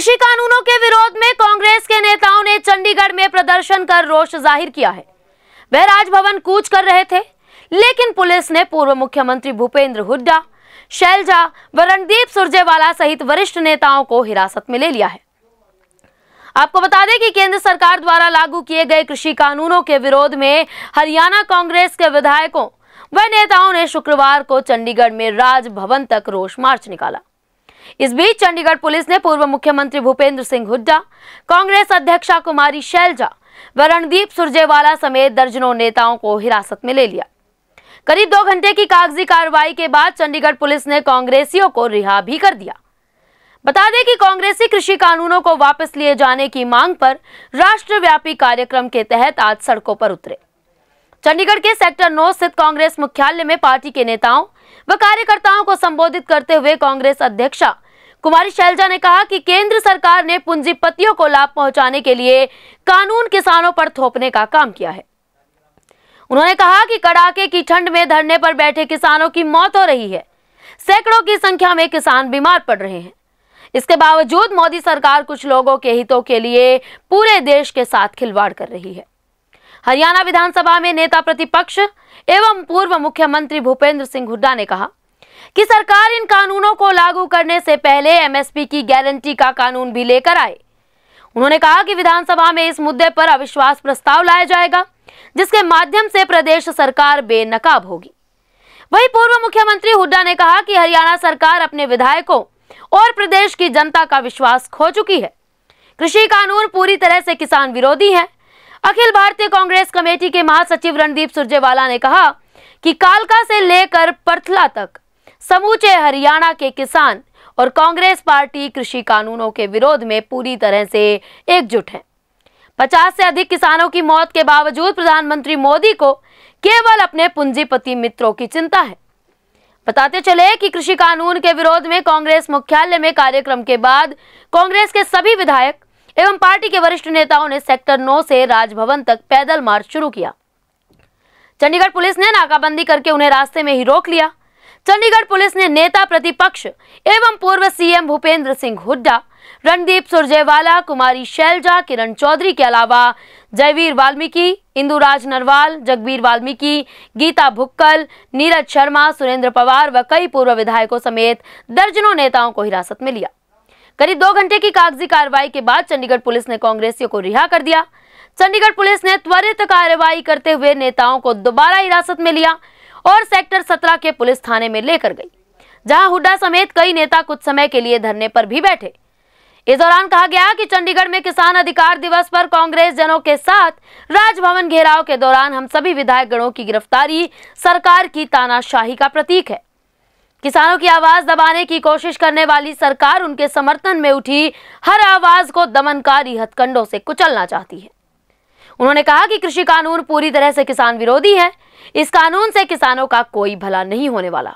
कृषि कानूनों के विरोध में कांग्रेस के नेताओं ने चंडीगढ़ में प्रदर्शन कर रोष जाहिर किया है वह राजभवन कूच कर रहे थे लेकिन पुलिस ने पूर्व मुख्यमंत्री भूपेंद्र हुड्डा शैलजा व रणदीप सुरजेवाला सहित वरिष्ठ नेताओं को हिरासत में ले लिया है आपको बता दें कि केंद्र सरकार द्वारा लागू किए गए कृषि कानूनों के विरोध में हरियाणा कांग्रेस के विधायकों व नेताओं ने शुक्रवार को चंडीगढ़ में राजभवन तक रोष मार्च निकाला इस बीच चंडीगढ़ पुलिस ने पूर्व मुख्यमंत्री भूपेंद्र सिंह हुड्डा कांग्रेस अध्यक्षा कुमारी शैलजा व रणदीप सुरजेवाला समेत दर्जनों नेताओं को हिरासत में ले लिया करीब दो घंटे की कागजी कार्रवाई के बाद चंडीगढ़ पुलिस ने कांग्रेसियों को रिहा भी कर दिया बता दें कि कांग्रेसी कृषि कानूनों को वापस लिए जाने की मांग पर राष्ट्रव्यापी कार्यक्रम के तहत आज सड़कों पर उतरे चंडीगढ़ के सेक्टर नौ स्थित कांग्रेस मुख्यालय में पार्टी के नेताओं वह कार्यकर्ताओं को संबोधित करते हुए कांग्रेस अध्यक्षा कुमारी शैलजा ने कहा कि केंद्र सरकार ने पूंजीपतियों को लाभ पहुंचाने के लिए कानून किसानों पर थोपने का काम किया है उन्होंने कहा कि कड़ाके की ठंड में धरने पर बैठे किसानों की मौत हो रही है सैकड़ों की संख्या में किसान बीमार पड़ रहे हैं इसके बावजूद मोदी सरकार कुछ लोगों के हितों के लिए पूरे देश के साथ खिलवाड़ कर रही है हरियाणा विधानसभा में नेता प्रतिपक्ष एवं पूर्व मुख्यमंत्री भूपेंद्र सिंह हुड्डा ने कहा कि सरकार इन कानूनों को लागू करने से पहले एमएसपी की गारंटी का कानून भी लेकर आए उन्होंने कहा कि विधानसभा में इस मुद्दे पर अविश्वास प्रस्ताव लाया जाएगा जिसके माध्यम से प्रदेश सरकार बेनकाब होगी वही पूर्व मुख्यमंत्री हुड्डा ने कहा कि हरियाणा सरकार अपने विधायकों और प्रदेश की जनता का विश्वास खो चुकी है कृषि कानून पूरी तरह से किसान विरोधी है अखिल भारतीय कांग्रेस कमेटी के महासचिव रणदीप सुरजेवाला ने कहा कि कालका से लेकर पर्थला तक समूचे हरियाणा के किसान और कांग्रेस पार्टी कृषि कानूनों के विरोध में पूरी तरह से एकजुट है पचास से अधिक किसानों की मौत के बावजूद प्रधानमंत्री मोदी को केवल अपने पूंजीपति मित्रों की चिंता है बताते चले कि कृषि कानून के विरोध में कांग्रेस मुख्यालय में कार्यक्रम के बाद कांग्रेस के सभी विधायक एवं पार्टी के वरिष्ठ नेताओं ने सेक्टर नौ से राजभवन तक पैदल मार्च शुरू किया चंडीगढ़ पुलिस ने नाकाबंदी करके उन्हें रास्ते में ही रोक लिया चंडीगढ़ पुलिस ने नेता प्रतिपक्ष एवं पूर्व सीएम भूपेंद्र सिंह हुड्डा रणदीप सुरजेवाला कुमारी शैलजा किरण चौधरी के अलावा जयवीर वाल्मीकि इंदुराज नरवाल जगबीर वाल्मीकि गीता भुक्कल नीरज शर्मा सुरेंद्र पवार व कई पूर्व विधायकों समेत दर्जनों नेताओं को हिरासत में लिया करीब दो घंटे की कागजी कार्रवाई के बाद चंडीगढ़ पुलिस ने कांग्रेसियों को रिहा कर दिया चंडीगढ़ पुलिस ने त्वरित कार्रवाई करते हुए नेताओं को दोबारा हिरासत में लिया और सेक्टर सत्रह के पुलिस थाने में लेकर गई जहां हुड्डा समेत कई नेता कुछ समय के लिए धरने पर भी बैठे इस दौरान कहा गया कि चंडीगढ़ में किसान अधिकार दिवस पर कांग्रेस जनों के साथ राजभवन घेराव के दौरान हम सभी विधायक गणों की गिरफ्तारी सरकार की तानाशाही का प्रतीक है किसानों की आवाज दबाने की कोशिश करने वाली सरकार उनके समर्थन में उठी हर आवाज को दमनकारी हथकंडों से कुचलना चाहती है उन्होंने कहा कि कृषि कानून पूरी तरह से किसान विरोधी है इस कानून से किसानों का कोई भला नहीं होने वाला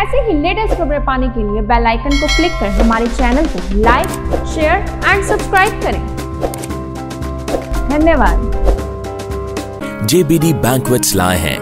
ऐसे ही लेटेस्ट खबरें पाने के लिए बेल आइकन को क्लिक कर हमारे चैनल को लाइक शेयर एंड सब्सक्राइब करें धन्यवाद जेबीडी बैंक लाए हैं